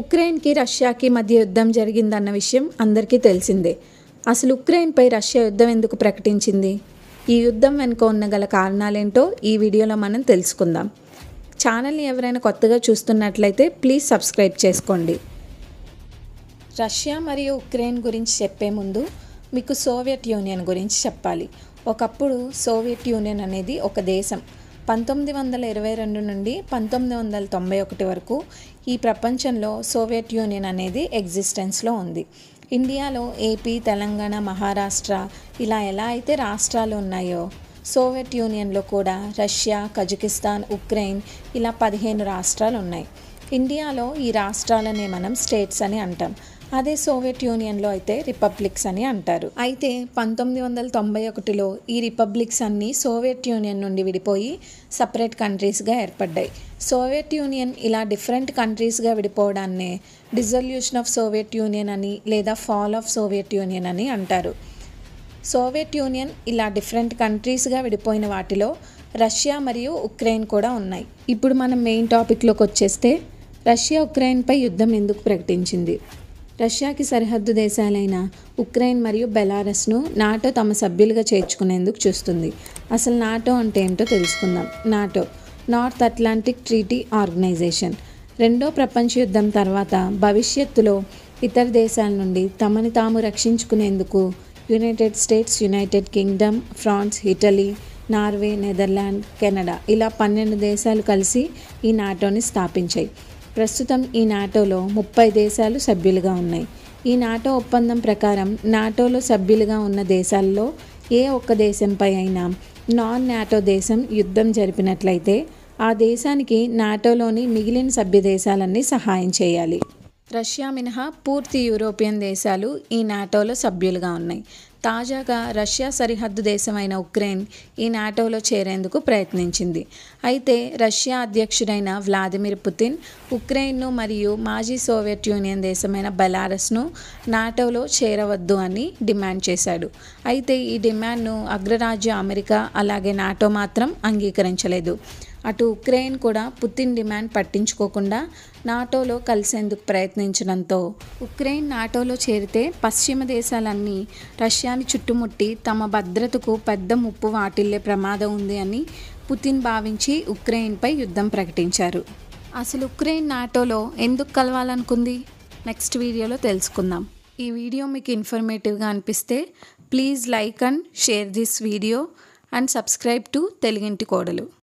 ఉక్రెయిన్కి రష్యాకి మధ్య యుద్ధం జరిగిందన్న విషయం అందరికీ తెలిసిందే అసలు ఉక్రెయిన్పై రష్యా యుద్ధం ఎందుకు ప్రకటించింది ఈ యుద్ధం వెనుక ఉన్న గల కారణాలేంటో ఈ వీడియోలో మనం తెలుసుకుందాం ఛానల్ని ఎవరైనా కొత్తగా చూస్తున్నట్లయితే ప్లీజ్ సబ్స్క్రైబ్ చేసుకోండి రష్యా మరియు ఉక్రెయిన్ గురించి చెప్పే ముందు మీకు సోవియట్ యూనియన్ గురించి చెప్పాలి ఒకప్పుడు సోవియట్ యూనియన్ అనేది ఒక దేశం పంతొమ్మిది వందల ఇరవై రెండు నుండి పంతొమ్మిది వందల తొంభై ఒకటి వరకు ఈ ప్రపంచంలో సోవియట్ యూనియన్ అనేది ఎగ్జిస్టెన్స్లో ఉంది ఇండియాలో ఏపీ తెలంగాణ మహారాష్ట్ర ఇలా ఎలా అయితే రాష్ట్రాలు ఉన్నాయో సోవియట్ యూనియన్లో కూడా రష్యా కజకిస్తాన్ ఉక్రెయిన్ ఇలా పదిహేను రాష్ట్రాలు ఉన్నాయి ఇండియాలో ఈ రాష్ట్రాలనే మనం స్టేట్స్ అని అంటాం అదే సోవియట్ యూనియన్లో అయితే రిపబ్లిక్స్ అని అంటారు అయితే పంతొమ్మిది వందల తొంభై ఒకటిలో ఈ రిపబ్లిక్స్ అన్నీ సోవియట్ యూనియన్ నుండి విడిపోయి సపరేట్ కంట్రీస్గా ఏర్పడ్డాయి సోవియట్ యూనియన్ ఇలా డిఫరెంట్ కంట్రీస్గా విడిపోవడాన్నే డిజల్యూషన్ ఆఫ్ సోవియట్ యూనియన్ అని లేదా ఫాల్ ఆఫ్ సోవియట్ యూనియన్ అని అంటారు సోవియట్ యూనియన్ ఇలా డిఫరెంట్ కంట్రీస్గా విడిపోయిన వాటిలో రష్యా మరియు ఉక్రెయిన్ కూడా ఉన్నాయి ఇప్పుడు మనం మెయిన్ టాపిక్లోకి వచ్చేస్తే రష్యా ఉక్రెయిన్పై యుద్ధం ఎందుకు ప్రకటించింది రష్యాకి సరిహద్దు దేశాలైన ఉక్రెయిన్ మరియు బెలారస్ను నాటో తమ సభ్యులుగా చేర్చుకునేందుకు చూస్తుంది అసలు నాటో అంటే ఏంటో తెలుసుకుందాం NATO North Atlantic Treaty Organization రెండో ప్రపంచ యుద్ధం తర్వాత భవిష్యత్తులో ఇతర దేశాల నుండి తమని తాము రక్షించుకునేందుకు United States United Kingdom France Italy Norway Netherland Canada ఇలా పన్నెండు దేశాలు కలిసి ఈ నాటోని స్థాపించాయి ప్రస్తుతం ఈ నాటోలో ముప్పై దేశాలు సభ్యులుగా ఉన్నాయి ఈ నాటో ఒప్పందం ప్రకారం నాటోలో సభ్యులుగా ఉన్న దేశాల్లో ఏ ఒక్క దేశంపై అయినా నాన్ నాటో దేశం యుద్ధం జరిపినట్లయితే ఆ దేశానికి నాటోలోని మిగిలిన సభ్య దేశాలన్నీ సహాయం చేయాలి రష్యా మినహా పూర్తి యూరోపియన్ దేశాలు ఈ నాటోలో సభ్యులుగా ఉన్నాయి తాజాగా రష్యా సరిహద్దు దేశమైన ఉక్రెయిన్ ఈ నాటోలో చేరేందుకు ప్రయత్నించింది అయితే రష్యా అధ్యక్షుడైన వ్లాదిమిర్ పుతిన్ ఉక్రెయిన్ను మరియు మాజీ సోవియట్ యూనియన్ దేశమైన బెలారస్ను నాటోలో చేరవద్దు అని డిమాండ్ చేశాడు అయితే ఈ డిమాండ్ను అగ్రరాజ్య అమెరికా అలాగే నాటో మాత్రం అంగీకరించలేదు అటు ఉక్రెయిన్ కూడా పుతిన్ డిమాండ్ పట్టించుకోకుండా నాటోలో కలిసేందుకు ప్రయత్నించడంతో ఉక్రెయిన్ నాటోలో చేరితే పశ్చిమ దేశాలన్నీ రష్యాని చుట్టుముట్టి తమ భద్రతకు పెద్ద ముప్పు వాటిల్లే ప్రమాదం ఉంది అని పుతిన్ భావించి ఉక్రెయిన్పై యుద్ధం ప్రకటించారు అసలు ఉక్రెయిన్ నాటోలో ఎందుకు కలవాలనుకుంది నెక్స్ట్ వీడియోలో తెలుసుకుందాం ఈ వీడియో మీకు ఇన్ఫర్మేటివ్గా అనిపిస్తే please like and share this video and subscribe to తెలుగింటి కోడలు